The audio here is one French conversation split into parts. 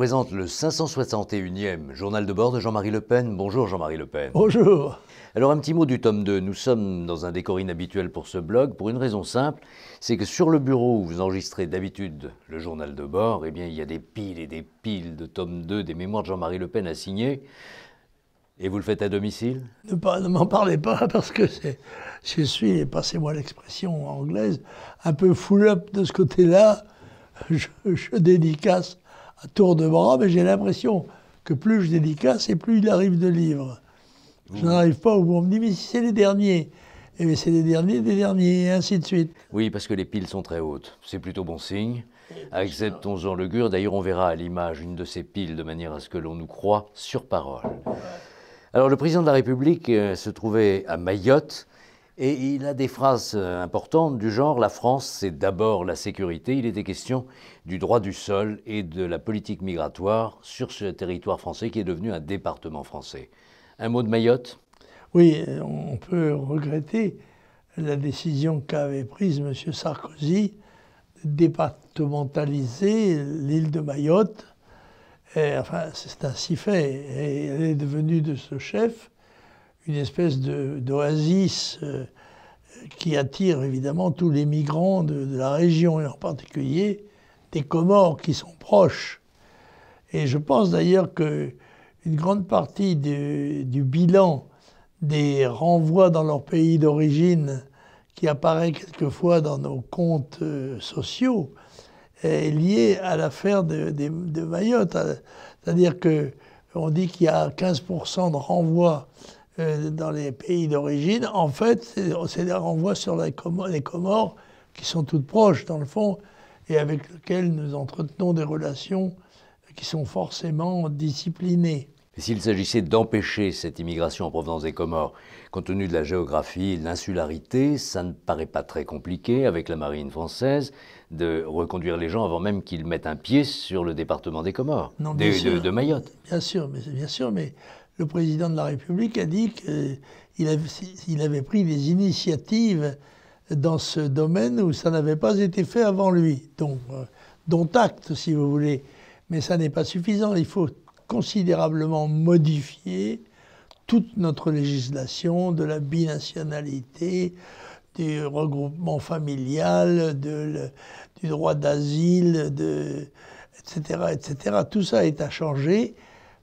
présente le 561e journal de bord de Jean-Marie Le Pen. Bonjour Jean-Marie Le Pen. Bonjour. Alors un petit mot du tome 2. Nous sommes dans un décor inhabituel pour ce blog pour une raison simple, c'est que sur le bureau où vous enregistrez d'habitude le journal de bord, eh bien il y a des piles et des piles de tome 2 des mémoires de Jean-Marie Le Pen à signer. Et vous le faites à domicile Ne, m'en parlez pas parce que je suis, et passez-moi l'expression anglaise, un peu full up de ce côté-là. Je, je, dédicace à tour de bras, mais j'ai l'impression que plus je dédicace et plus il arrive de livres. Je n'arrive pas au bout. On me dit, mais c'est les derniers, et eh c'est les derniers des derniers, et ainsi de suite. Oui, parce que les piles sont très hautes. C'est plutôt bon signe. Acceptons en Le Gure. D'ailleurs, on verra à l'image une de ces piles de manière à ce que l'on nous croit sur parole. Alors, le président de la République euh, se trouvait à Mayotte et il a des phrases euh, importantes du genre La France, c'est d'abord la sécurité. Il était question du droit du sol et de la politique migratoire sur ce territoire français qui est devenu un département français. Un mot de Mayotte Oui, on peut regretter la décision qu'avait prise M. Sarkozy de départementaliser l'île de Mayotte. enfin, c'est ainsi fait. Et elle est devenue de ce chef une espèce d'oasis euh, qui attire évidemment tous les migrants de, la région, et en particulier des Comores qui sont proches. Et je pense d'ailleurs que grande partie du, bilan des renvois dans leur pays d'origine, qui apparaît quelquefois dans nos comptes euh, sociaux, est lié à l'affaire de, Mayotte. C'est-à-dire qu'on dit qu'il y a 15% de renvois dans les pays d'origine, en fait, c'est des renvois sur les Comores qui sont toutes proches, dans le fond, et avec lesquelles nous entretenons des relations qui sont forcément disciplinées. S'il s'agissait d'empêcher cette immigration en provenance des Comores, compte tenu de la géographie et de l'insularité, ça ne paraît pas très compliqué avec la marine française de reconduire les gens avant même qu'ils mettent un pied sur le département des Comores, de, de, Mayotte. Bien sûr, mais, bien sûr, mais le président de la République a dit qu'il avait, il avait pris des initiatives dans ce domaine où ça n'avait pas été fait avant lui. Donc, euh, dont acte, si vous voulez. Mais ça n'est pas suffisant. Il faut considérablement modifier toute notre législation de la binationalité, du regroupement familial, du droit d'asile, etc., etc. Tout ça est à changer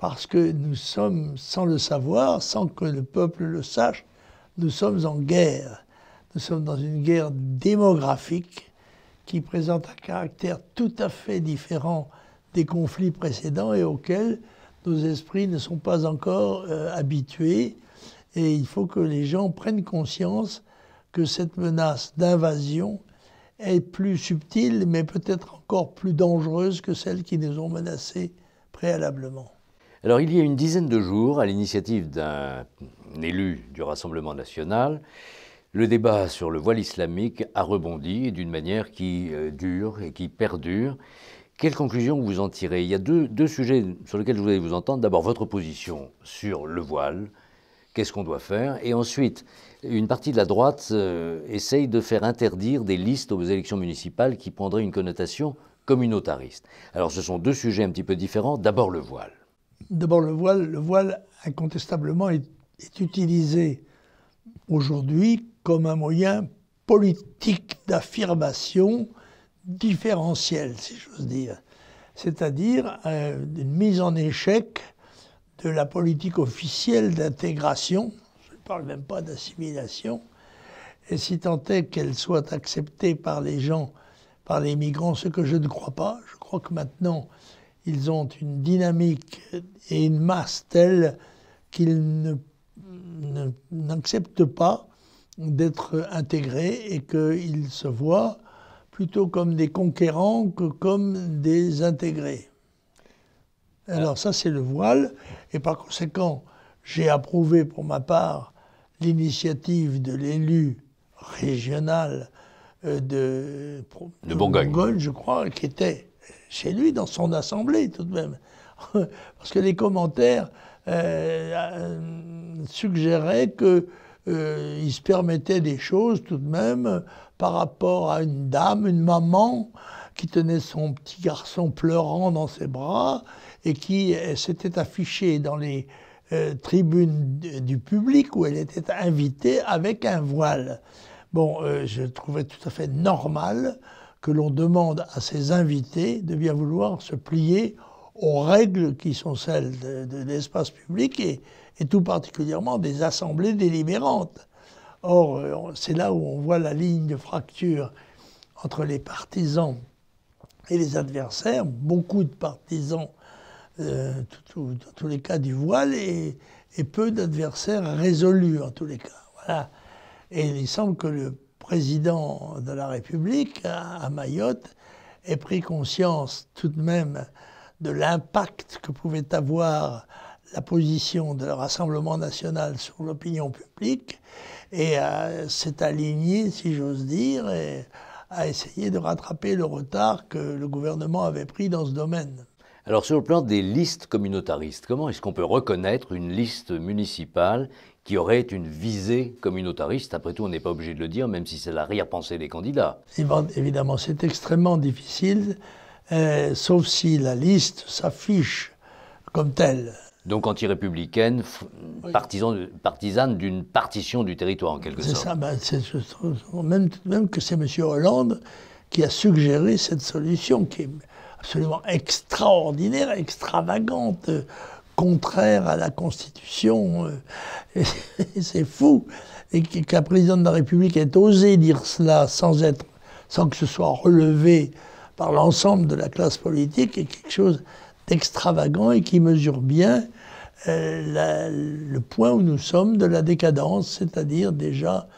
parce que nous sommes, sans le savoir, sans que le peuple le sache, nous sommes en guerre. Nous sommes dans une guerre démographique qui présente un caractère tout à fait différent des conflits précédents et auxquels nos esprits ne sont pas encore euh, habitués. Et il faut que les gens prennent conscience que cette menace d'invasion est plus subtile, mais peut-être encore plus dangereuse que celle qui nous ont menacés préalablement. Alors il y a une dizaine de jours, à l'initiative d'un élu du Rassemblement national, le débat sur le voile islamique a rebondi d'une manière qui euh, dure et qui perdure. Quelles conclusions vous en tirez Il y a deux, deux, sujets sur lesquels je voulais vous entendre. D'abord, votre position sur le voile, qu'est-ce qu'on doit faire Et ensuite, une partie de la droite euh, essaye de faire interdire des listes aux élections municipales qui prendraient une connotation communautariste. Alors, ce sont deux sujets un petit peu différents. D'abord, le voile. D'abord, le voile, le voile incontestablement est, utilisé aujourd'hui comme un moyen politique d'affirmation différentielle, si j'ose dire. C'est-à-dire euh, une mise en échec de la politique officielle d'intégration, je ne parle même pas d'assimilation, et si tant est qu'elle soit acceptée par les gens, par les migrants, ce que je ne crois pas, je crois que maintenant ils ont une dynamique et une masse telle qu'ils n'acceptent pas d'être intégrés et qu'ils se voient plutôt comme des conquérants que comme des intégrés. Alors ça, c'est le voile. Et par conséquent, j'ai approuvé pour ma part l'initiative de l'élu régional euh, de, de, Bourgogne, je crois, qui était chez lui, dans son assemblée tout de même. Parce que les commentaires euh, euh, suggéraient que euh, se permettait des choses tout de même par rapport à une dame, une maman qui tenait son petit garçon pleurant dans ses bras et qui s'était affichée dans les tribunes du public où elle était invitée avec un voile. Bon, je trouvais tout à fait normal que l'on demande à ses invités de bien vouloir se plier aux règles qui sont celles de, l'espace public et, tout particulièrement des assemblées délibérantes. Or, c'est là où on voit la ligne de fracture entre les partisans et les adversaires, beaucoup de partisans, euh, dans tous les cas du voile, et, et peu d'adversaires résolus en tous les cas. Voilà. Et il semble que le président de la République à, Mayotte a pris conscience tout de même de l'impact que pouvait avoir la position de Rassemblement national sur l'opinion publique et euh, s'est aligné, si j'ose dire, et a essayé de rattraper le retard que le gouvernement avait pris dans ce domaine. Alors sur le plan des listes communautaristes, comment est-ce qu'on peut reconnaître une liste municipale qui aurait une visée communautariste Après tout, on n'est pas obligé de le dire, même si c'est la rire pensée des candidats. Eh ben, évidemment, c'est extrêmement difficile, euh, sauf si la liste s'affiche comme telle. Donc anti-républicaine, partisane d'une partition du territoire en quelque sorte. Ben, c'est ça, même, que c'est M. Hollande qui a suggéré cette solution, qui est absolument extraordinaire, extravagante, euh, contraire à la Constitution. Euh, c'est fou. Et qu'un président de la République ait osé dire cela sans, être, sans que ce soit relevé par l'ensemble de la classe politique est quelque chose d'extravagant et qui mesure bien euh, le point où nous sommes de la décadence, c'est-à-dire déjà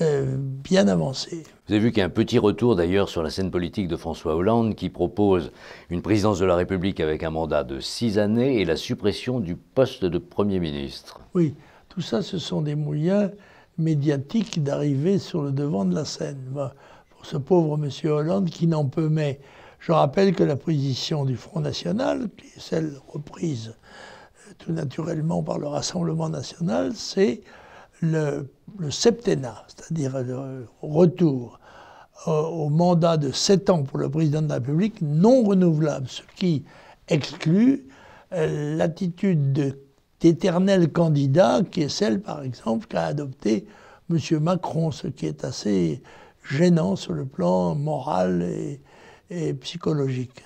euh, bien avancé. Vous avez vu qu'il y a un petit retour d'ailleurs sur la scène politique de François Hollande qui propose une présidence de la République avec un mandat de six années et la suppression du poste de Premier ministre. Oui, tout ça ce sont des moyens médiatiques d'arriver sur le devant de la scène. pour ce pauvre monsieur Hollande qui n'en peut mais. Je rappelle que la position du Front National, celle reprise euh, tout naturellement par le Rassemblement National, c'est le, septennat, c'est-à-dire le retour euh, au, mandat de 7 ans pour le président de la République non renouvelable, ce qui exclut euh, l'attitude d'éternel candidat qui est celle, par exemple, qu'a adoptée M. Macron, ce qui est assez gênant sur le plan moral et, et psychologique.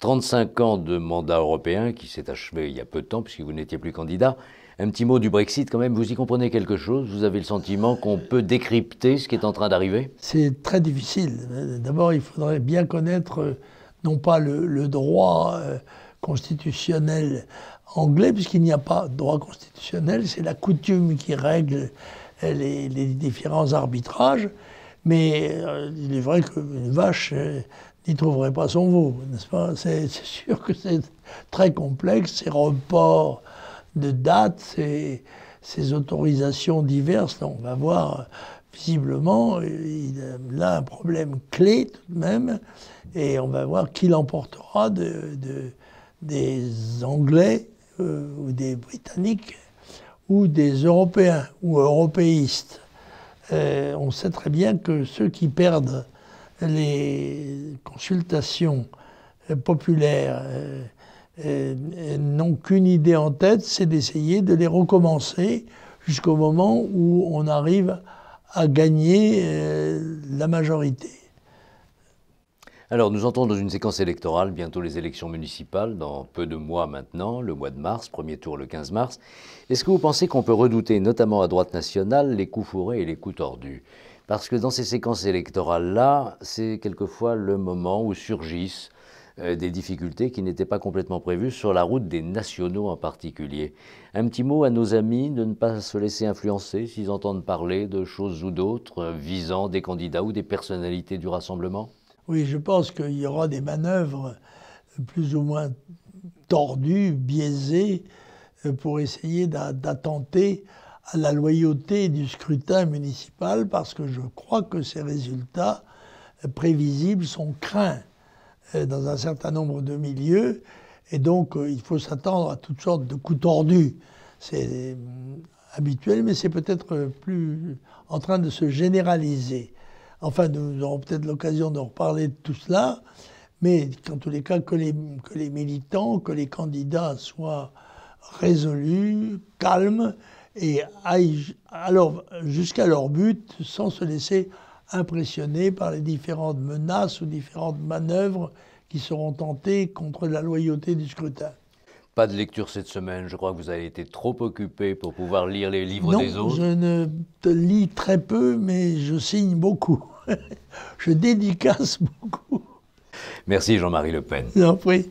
35 ans de mandat européen qui s'est achevé il y a peu de temps, puisque vous n'étiez plus candidat. Un petit mot du Brexit quand même, vous y comprenez quelque chose Vous avez le sentiment qu'on peut décrypter ce qui est en train d'arriver C'est très difficile. D'abord, il faudrait bien connaître non pas le, droit euh, constitutionnel anglais, puisqu'il n'y a pas de droit constitutionnel, c'est la coutume qui règle euh, les, les, différents arbitrages. Mais euh, il est vrai qu'une vache n'y trouverait pas son veau, n'est-ce pas C'est sûr que c'est très complexe, ces reports de dates, ces, ces autorisations diverses. on va voir, visiblement, il a un problème clé tout de même, et on va voir qui l'emportera de, des Anglais euh, ou des Britanniques ou des Européens ou européistes. Euh, on sait très bien que ceux qui perdent les consultations euh, populaires, n'ont qu'une idée en tête, c'est d'essayer de les recommencer jusqu'au moment où on arrive à gagner euh, la majorité. Alors nous entrons dans une séquence électorale, bientôt les élections municipales, dans peu de mois maintenant, le mois de mars, premier tour le 15 mars. Est-ce que vous pensez qu'on peut redouter, notamment à droite nationale, les coups fourrés et les coups tordus Parce que dans ces séquences électorales-là, c'est quelquefois le moment où surgissent euh, des difficultés qui n'étaient pas complètement prévues sur la route des nationaux en particulier. Un petit mot à nos amis de ne pas se laisser influencer s'ils entendent parler de choses ou d'autres euh, visant des candidats ou des personnalités du Rassemblement Oui, je pense qu'il y aura des manœuvres plus ou moins tordues, biaisées, euh, pour essayer d'attenter à la loyauté du scrutin municipal, parce que je crois que ces résultats prévisibles sont craints. Euh, dans un certain nombre de milieux, et donc euh, il faut s'attendre à toutes sortes de coups tordus. C'est euh, habituel, mais c'est peut-être plus en train de se généraliser. Enfin, nous aurons peut-être l'occasion de reparler de tout cela, mais en tous les cas, que les, que les militants, que les candidats soient résolus, calmes, et aillent alors jusqu'à leur but sans se laisser impressionnés par les différentes menaces ou différentes manœuvres qui seront tentées contre la loyauté du scrutin. Pas de lecture cette semaine, je crois que vous avez été trop occupé pour pouvoir lire les livres des autres. Je ne lis très peu, mais je signe beaucoup. je dédicace beaucoup. Merci Jean-Marie Le Pen. Non, oui.